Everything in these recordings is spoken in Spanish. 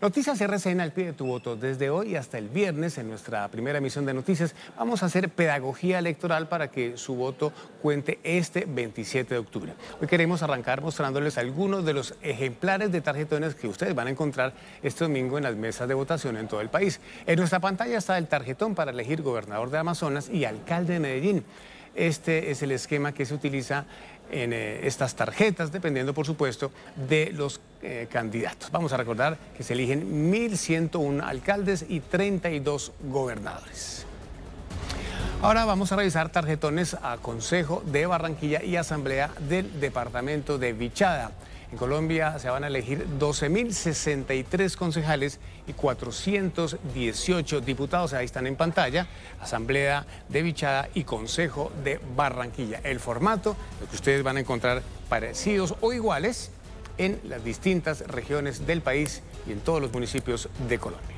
Noticias RCN al pie de tu voto. Desde hoy hasta el viernes, en nuestra primera emisión de noticias, vamos a hacer pedagogía electoral para que su voto cuente este 27 de octubre. Hoy queremos arrancar mostrándoles algunos de los ejemplares de tarjetones que ustedes van a encontrar este domingo en las mesas de votación en todo el país. En nuestra pantalla está el tarjetón para elegir gobernador de Amazonas y alcalde de Medellín. Este es el esquema que se utiliza en eh, estas tarjetas, dependiendo por supuesto de los eh, candidatos. Vamos a recordar que se eligen 1.101 alcaldes y 32 gobernadores. Ahora vamos a revisar tarjetones a Consejo de Barranquilla y Asamblea del Departamento de Vichada. En Colombia se van a elegir 12.063 concejales y 418 diputados. Ahí están en pantalla, Asamblea de Vichada y Consejo de Barranquilla. El formato, lo que ustedes van a encontrar parecidos o iguales en las distintas regiones del país y en todos los municipios de Colombia.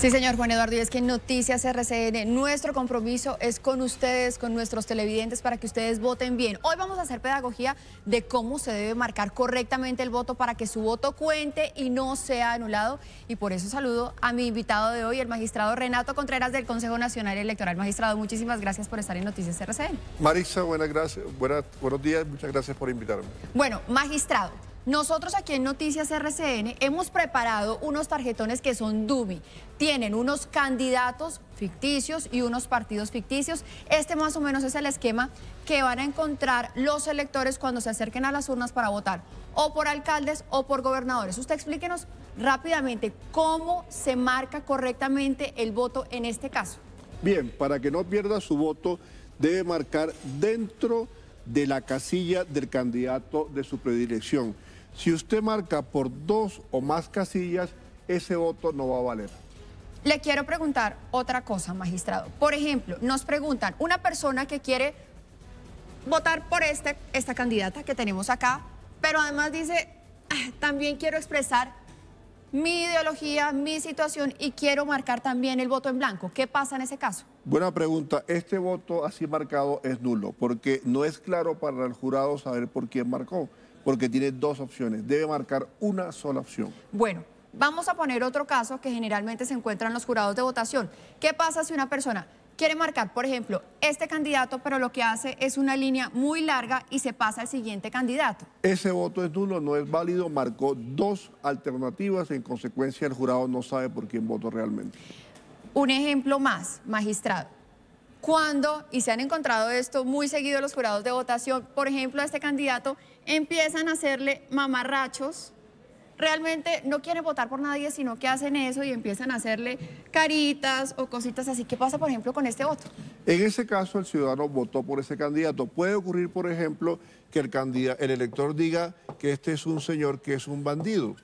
Sí, señor Juan Eduardo, y es que en Noticias RCN, nuestro compromiso es con ustedes, con nuestros televidentes, para que ustedes voten bien. Hoy vamos a hacer pedagogía de cómo se debe marcar correctamente el voto para que su voto cuente y no sea anulado. Y por eso saludo a mi invitado de hoy, el magistrado Renato Contreras del Consejo Nacional Electoral. Magistrado, muchísimas gracias por estar en Noticias RCN. Marisa, buenas gracias, buenos días, muchas gracias por invitarme. Bueno, magistrado. Nosotros aquí en Noticias RCN hemos preparado unos tarjetones que son dummy. Tienen unos candidatos ficticios y unos partidos ficticios. Este más o menos es el esquema que van a encontrar los electores cuando se acerquen a las urnas para votar, o por alcaldes o por gobernadores. Usted explíquenos rápidamente cómo se marca correctamente el voto en este caso. Bien, para que no pierda su voto, debe marcar dentro de la casilla del candidato de su predilección. Si usted marca por dos o más casillas, ese voto no va a valer. Le quiero preguntar otra cosa, magistrado. Por ejemplo, nos preguntan, una persona que quiere votar por este, esta candidata que tenemos acá, pero además dice, ah, también quiero expresar mi ideología, mi situación y quiero marcar también el voto en blanco. ¿Qué pasa en ese caso? Buena pregunta. Este voto así marcado es nulo porque no es claro para el jurado saber por quién marcó porque tiene dos opciones, debe marcar una sola opción. Bueno, vamos a poner otro caso que generalmente se encuentran los jurados de votación. ¿Qué pasa si una persona quiere marcar, por ejemplo, este candidato, pero lo que hace es una línea muy larga y se pasa al siguiente candidato. Ese voto es nulo, no es válido, marcó dos alternativas, en consecuencia el jurado no sabe por quién votó realmente. Un ejemplo más, magistrado cuando, y se han encontrado esto muy seguido los jurados de votación, por ejemplo, a este candidato, empiezan a hacerle mamarrachos. Realmente no quieren votar por nadie, sino que hacen eso y empiezan a hacerle caritas o cositas así. ¿Qué pasa, por ejemplo, con este voto? En ese caso, el ciudadano votó por ese candidato. Puede ocurrir, por ejemplo, que el, el elector diga que este es un señor que es un bandido.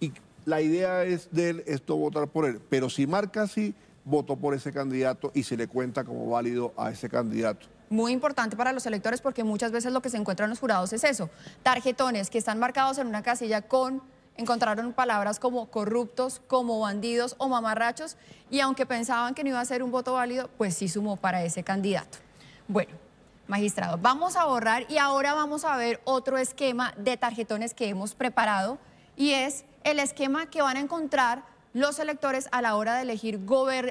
Y la idea es de él, esto votar por él. Pero si marca así votó por ese candidato y se le cuenta como válido a ese candidato. Muy importante para los electores porque muchas veces lo que se encuentran en los jurados es eso, tarjetones que están marcados en una casilla con encontraron palabras como corruptos, como bandidos o mamarrachos y aunque pensaban que no iba a ser un voto válido, pues sí sumó para ese candidato. Bueno, magistrado, vamos a borrar y ahora vamos a ver otro esquema de tarjetones que hemos preparado y es el esquema que van a encontrar los electores a la hora de elegir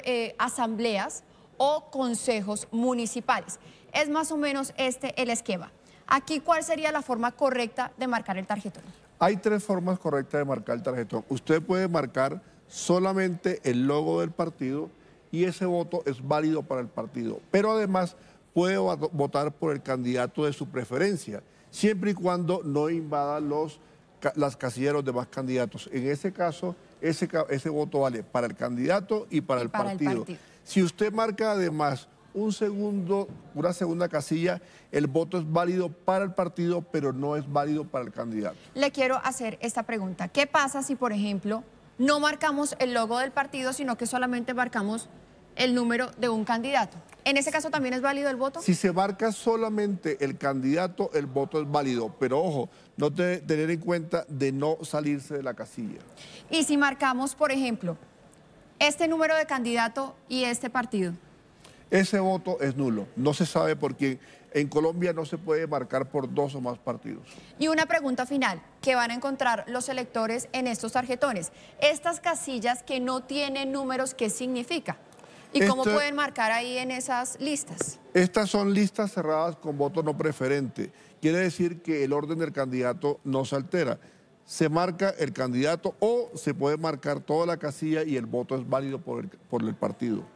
eh, asambleas o consejos municipales. Es más o menos este el esquema. Aquí, ¿cuál sería la forma correcta de marcar el tarjetón? Hay tres formas correctas de marcar el tarjetón. Usted puede marcar solamente el logo del partido y ese voto es válido para el partido. Pero además puede votar por el candidato de su preferencia, siempre y cuando no invada los, las casillas de más demás candidatos. En ese caso, ese, voto vale para el candidato y para, el, partido. el partido. Si usted marca además un segundo, una segunda casilla, el voto es válido para el partido, pero no es válido para el candidato. Le quiero hacer esta pregunta. ¿Qué pasa si, por ejemplo, no marcamos el logo del partido, sino que solamente marcamos el número de un candidato. ¿En ese caso también es válido el voto? Si se marca solamente el candidato, el voto es válido. Pero ojo, no tener en cuenta de no salirse de la casilla. Y si marcamos, por ejemplo, este número de candidato y este partido. Ese voto es nulo. No se sabe por quién. En Colombia no se puede marcar por dos o más partidos. Y una pregunta final ¿Qué van a encontrar los electores en estos tarjetones. Estas casillas que no tienen números, ¿qué significa? ¿Y cómo pueden marcar ahí en esas listas? Estas son listas cerradas con voto no preferente. Quiere decir que el orden del candidato no se altera. Se marca el candidato o se puede marcar toda la casilla y el voto es válido por por el partido.